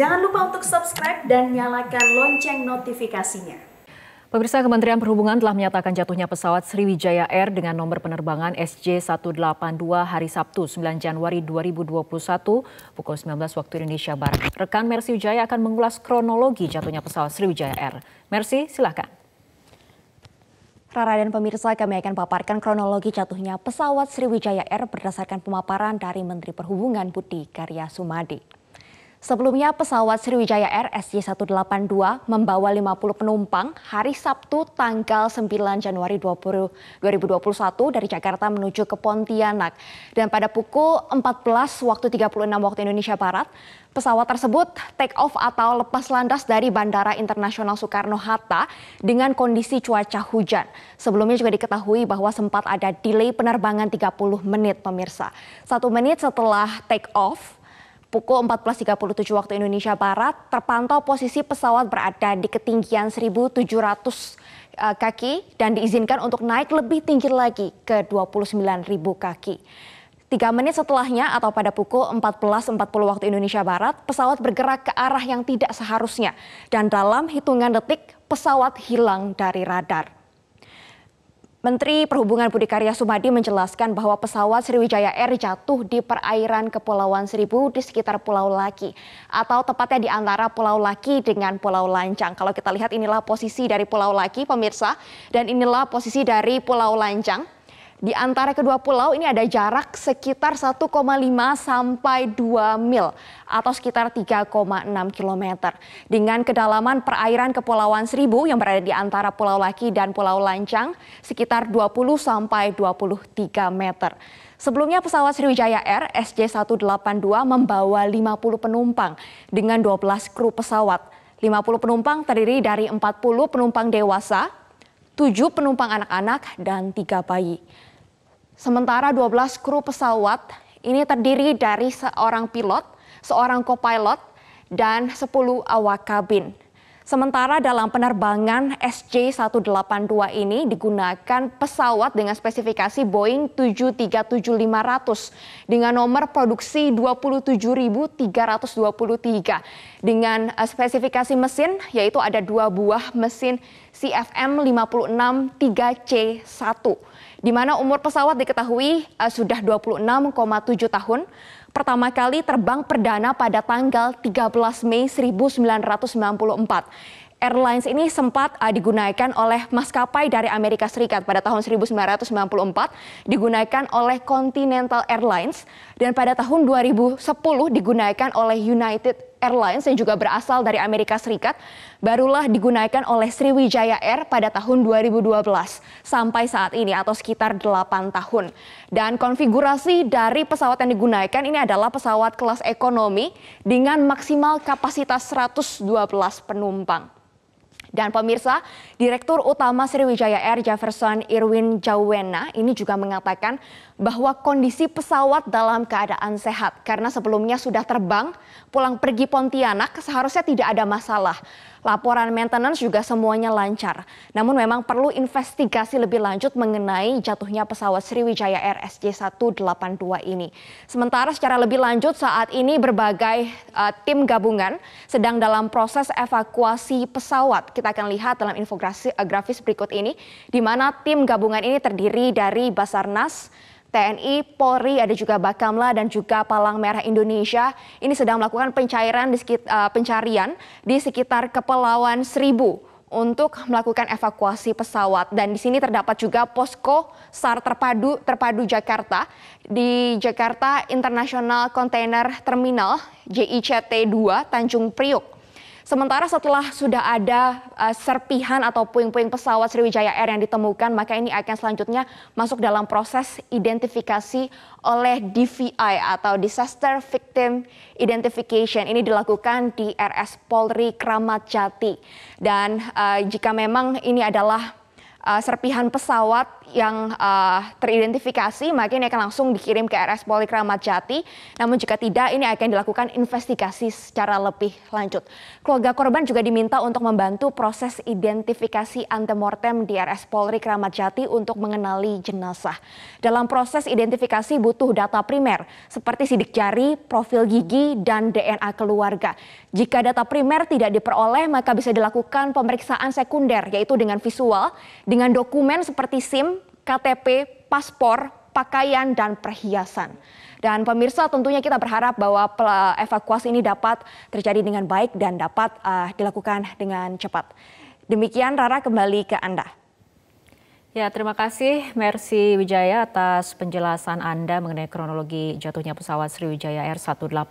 Jangan lupa untuk subscribe dan nyalakan lonceng notifikasinya. Pemirsa Kementerian Perhubungan telah menyatakan jatuhnya pesawat Sriwijaya Air dengan nomor penerbangan SJ182 hari Sabtu 9 Januari 2021 pukul 19 waktu Indonesia Barat. Rekan Mersi Wijaya akan mengulas kronologi jatuhnya pesawat Sriwijaya Air. Mersi, silakan. Rara dan pemirsa, kami akan paparkan kronologi jatuhnya pesawat Sriwijaya Air berdasarkan pemaparan dari Menteri Perhubungan Budi Karya Sumadi. Sebelumnya pesawat Sriwijaya Air SJ182 membawa 50 penumpang hari Sabtu tanggal 9 Januari 2021 dari Jakarta menuju ke Pontianak. Dan pada pukul 14 waktu 36 waktu Indonesia Barat, pesawat tersebut take off atau lepas landas dari Bandara Internasional Soekarno-Hatta dengan kondisi cuaca hujan. Sebelumnya juga diketahui bahwa sempat ada delay penerbangan 30 menit pemirsa. Satu menit setelah take off, Pukul 14.37 waktu Indonesia Barat, terpantau posisi pesawat berada di ketinggian 1.700 e, kaki dan diizinkan untuk naik lebih tinggi lagi ke 29.000 kaki. Tiga menit setelahnya atau pada pukul 14.40 waktu Indonesia Barat, pesawat bergerak ke arah yang tidak seharusnya. Dan dalam hitungan detik, pesawat hilang dari radar. Menteri Perhubungan Budi Karya Sumadi menjelaskan bahwa pesawat Sriwijaya Air jatuh di perairan Kepulauan Seribu di sekitar Pulau Laki atau tepatnya di antara Pulau Laki dengan Pulau Lancang. Kalau kita lihat inilah posisi dari Pulau Laki pemirsa dan inilah posisi dari Pulau Lancang. Di antara kedua pulau ini ada jarak sekitar 1,5 sampai 2 mil atau sekitar 3,6 km. Dengan kedalaman perairan Kepulauan Seribu yang berada di antara Pulau Laki dan Pulau Lancang sekitar 20 sampai 23 meter. Sebelumnya pesawat Sriwijaya Air SJ182 membawa 50 penumpang dengan 12 kru pesawat. 50 penumpang terdiri dari 40 penumpang dewasa, 7 penumpang anak-anak dan 3 bayi. Sementara 12 kru pesawat ini terdiri dari seorang pilot, seorang kopilot, dan 10 awak kabin. Sementara dalam penerbangan SJ182 ini digunakan pesawat dengan spesifikasi Boeing 737-500 dengan nomor produksi 27.323 dengan eh, spesifikasi mesin yaitu ada dua buah mesin CFM 563C1 di mana umur pesawat diketahui eh, sudah 26,7 tahun pertama kali terbang perdana pada tanggal 13 Mei 1994. Airlines ini sempat ah, digunakan oleh maskapai dari Amerika Serikat pada tahun 1994, digunakan oleh Continental Airlines, dan pada tahun 2010 digunakan oleh United Airlines yang juga berasal dari Amerika Serikat barulah digunakan oleh Sriwijaya Air pada tahun 2012 sampai saat ini atau sekitar 8 tahun. Dan konfigurasi dari pesawat yang digunakan ini adalah pesawat kelas ekonomi dengan maksimal kapasitas 112 penumpang. Dan pemirsa, Direktur Utama Sriwijaya Air Jefferson Irwin Jawena ini juga mengatakan bahwa kondisi pesawat dalam keadaan sehat karena sebelumnya sudah terbang pulang pergi Pontianak seharusnya tidak ada masalah. Laporan maintenance juga semuanya lancar. Namun memang perlu investigasi lebih lanjut mengenai jatuhnya pesawat Sriwijaya rsj 182 ini. Sementara secara lebih lanjut saat ini berbagai uh, tim gabungan sedang dalam proses evakuasi pesawat. Kita akan lihat dalam infografis eh, grafis berikut ini di mana tim gabungan ini terdiri dari Basarnas, TNI, Polri, ada juga Bakamla dan juga Palang Merah Indonesia ini sedang melakukan pencairan di sekitar, eh, pencarian di sekitar Kepulauan Seribu untuk melakukan evakuasi pesawat dan di sini terdapat juga posko SAR terpadu terpadu Jakarta di Jakarta International Container Terminal JICT 2 Tanjung Priok Sementara setelah sudah ada uh, serpihan atau puing-puing pesawat Sriwijaya Air yang ditemukan, maka ini akan selanjutnya masuk dalam proses identifikasi oleh DVI atau Disaster Victim Identification. Ini dilakukan di RS Polri Kramat Jati. Dan uh, jika memang ini adalah uh, serpihan pesawat yang uh, teridentifikasi, maka ini akan langsung dikirim ke RS Polri Kramat Jati. Namun jika tidak, ini akan dilakukan investigasi secara lebih lanjut. Keluarga korban juga diminta untuk membantu proses identifikasi antemortem di RS Polri Kramat Jati untuk mengenali jenazah. Dalam proses identifikasi butuh data primer seperti sidik jari, profil gigi, dan DNA keluarga. Jika data primer tidak diperoleh, maka bisa dilakukan pemeriksaan sekunder yaitu dengan visual dengan dokumen seperti SIM, KTP, paspor, pakaian, dan perhiasan. Dan pemirsa tentunya kita berharap bahwa evakuasi ini dapat terjadi dengan baik dan dapat uh, dilakukan dengan cepat. Demikian Rara kembali ke Anda. Ya, terima kasih Mercy Wijaya atas penjelasan Anda mengenai kronologi jatuhnya pesawat Sriwijaya Air 182